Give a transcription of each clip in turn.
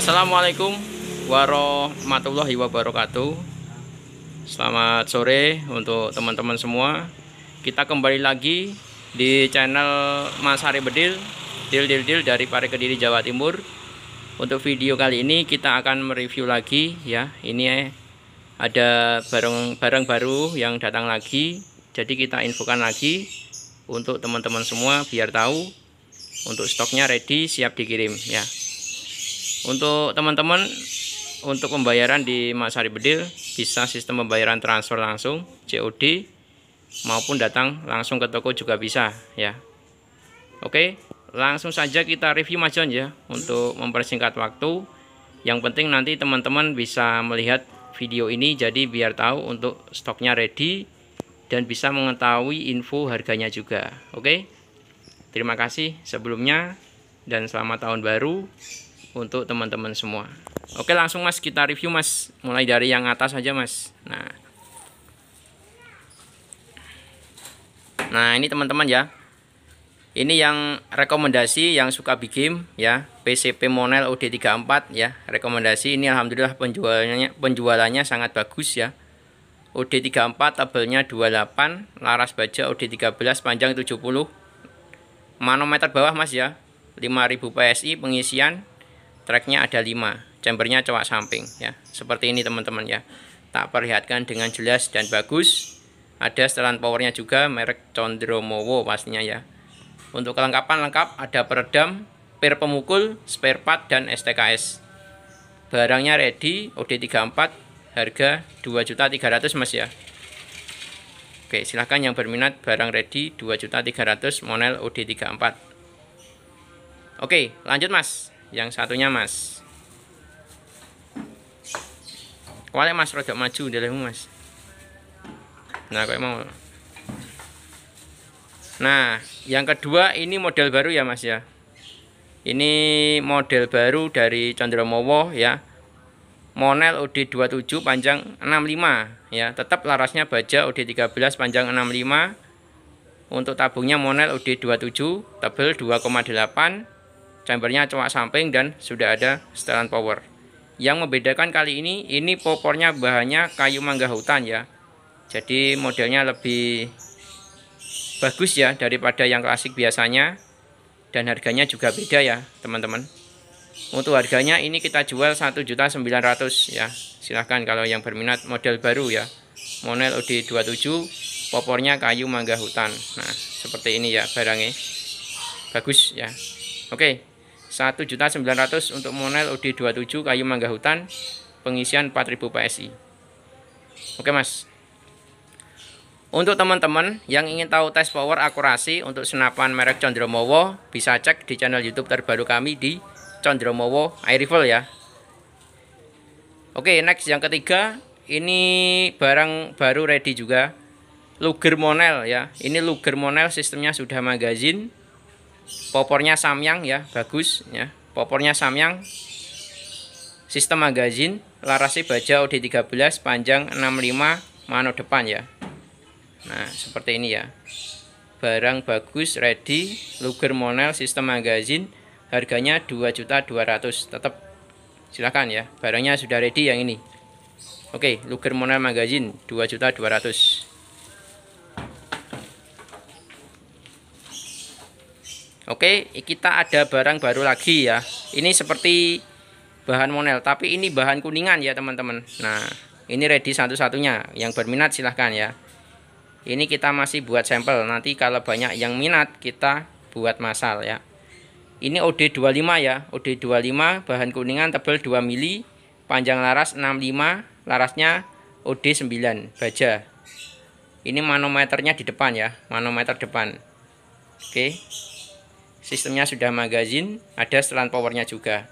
Assalamualaikum warahmatullahi wabarakatuh Selamat sore untuk teman-teman semua Kita kembali lagi di channel Mas Hari Bedil Dil Dil Dil dari Pare Kediri Jawa Timur Untuk video kali ini kita akan mereview lagi ya Ini ya, ada barang-barang baru yang datang lagi Jadi kita infokan lagi untuk teman-teman semua biar tahu untuk stoknya ready siap dikirim ya untuk teman-teman untuk pembayaran di Mas Bedil bisa sistem pembayaran transfer langsung COD maupun datang langsung ke toko juga bisa ya Oke langsung saja kita review Majon ya untuk mempersingkat waktu yang penting nanti teman-teman bisa melihat video ini jadi biar tahu untuk stoknya ready dan bisa mengetahui info harganya juga Oke Terima kasih sebelumnya dan selamat tahun baru untuk teman-teman semua. Oke, langsung Mas kita review Mas, mulai dari yang atas aja Mas. Nah. Nah, ini teman-teman ya. Ini yang rekomendasi yang suka bikin ya, PCP Monel OD34 ya. Rekomendasi ini alhamdulillah penjualannya penjualannya sangat bagus ya. OD34 tabelnya 28, laras baja OD13 panjang 70. Manometer bawah Mas ya. 5000 PSI pengisian tracknya ada 5 chambernya coak samping ya seperti ini teman-teman ya tak perlihatkan dengan jelas dan bagus ada setelan powernya juga merek Condromowo pastinya ya untuk kelengkapan lengkap ada peredam per pemukul spare part dan STKS barangnya ready OD34 harga 2.300 mas ya Oke silahkan yang berminat barang ready 2.300 model OD34 Oke lanjut mas yang satunya mas kualnya mas rodok maju dalam mas nah kok mau nah yang kedua ini model baru ya mas ya ini model baru dari Chandromowo ya Monel OD27 panjang 65 ya tetap larasnya baja OD13 panjang 65 untuk tabungnya Monel OD27 tebel 2,8 Chambernya cuma samping dan sudah ada setelan power. Yang membedakan kali ini, ini popornya bahannya kayu mangga hutan ya. Jadi modelnya lebih bagus ya daripada yang klasik biasanya. Dan harganya juga beda ya teman-teman. Untuk harganya ini kita jual 1.900 ya. Silahkan kalau yang berminat model baru ya. Model OD27 popornya kayu mangga hutan. Nah, seperti ini ya barangnya. Bagus ya. Oke. Okay. 1.900 untuk monel OD27 kayu mangga hutan pengisian 4000 PSI. Oke, Mas. Untuk teman-teman yang ingin tahu tes power akurasi untuk senapan merek Condromowo bisa cek di channel YouTube terbaru kami di Condromowo Air Rifle ya. Oke, next yang ketiga, ini barang baru ready juga. Luger Monel ya. Ini Luger Monel sistemnya sudah magazine popornya Samyang ya bagus ya popornya Samyang sistem magazin larasi baja OD13 panjang 65 mano depan ya nah seperti ini ya barang bagus ready luger monel sistem magazin harganya 2.200 tetap silakan ya barangnya sudah ready yang ini oke luger monel magazin 2.200 Oke, kita ada barang baru lagi ya. Ini seperti bahan monel, tapi ini bahan kuningan ya teman-teman. Nah, ini ready satu-satunya. Yang berminat silahkan ya. Ini kita masih buat sampel. Nanti kalau banyak yang minat, kita buat masal ya. Ini OD25 ya. OD25 bahan kuningan tebal 2 mili, panjang laras 65, larasnya OD9 baja. Ini manometernya di depan ya, manometer depan. Oke. Okay sistemnya sudah magazin ada setelan powernya juga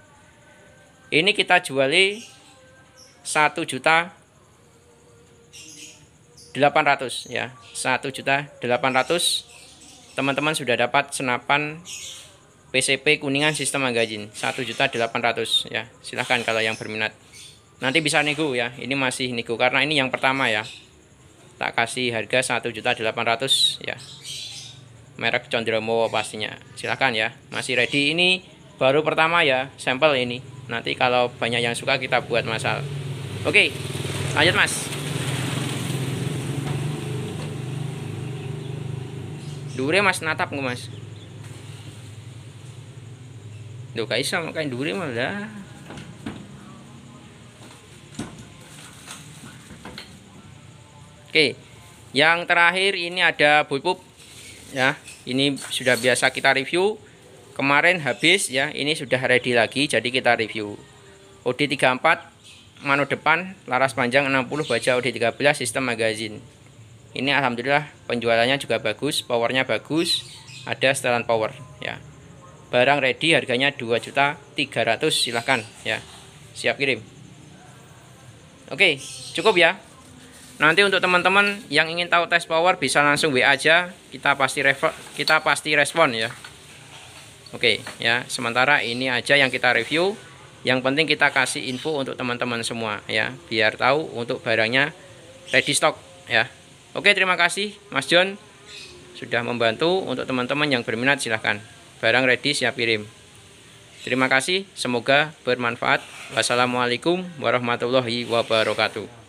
ini kita juali 1 juta 800 ya 1 juta 800 teman-teman sudah dapat senapan PCP kuningan sistem magazin 1 juta 800 ya silahkan kalau yang berminat nanti bisa nego ya ini masih nego karena ini yang pertama ya tak kasih harga 1 juta 800 ya merek Condromo pastinya silahkan ya masih ready ini baru pertama ya sampel ini nanti kalau banyak yang suka kita buat masal oke lanjut mas dure mas natap nggak mas Duh kaisa makan dure malah Oke, yang terakhir ini ada bulbub ya ini sudah biasa kita review kemarin habis ya ini sudah ready lagi jadi kita review OD34 mano depan laras panjang 60 baja OD13 sistem magazine ini alhamdulillah penjualannya juga bagus powernya bagus ada setelan power ya barang ready harganya 2.300 silahkan ya siap kirim Oke cukup ya nanti untuk teman-teman yang ingin tahu tes power bisa langsung WA aja kita pasti refer, kita pasti respon ya Oke ya sementara ini aja yang kita review yang penting kita kasih info untuk teman-teman semua ya biar tahu untuk barangnya ready stock ya Oke terima kasih Mas John sudah membantu untuk teman-teman yang berminat silahkan barang ready siap kirim Terima kasih semoga bermanfaat Wassalamualaikum warahmatullahi wabarakatuh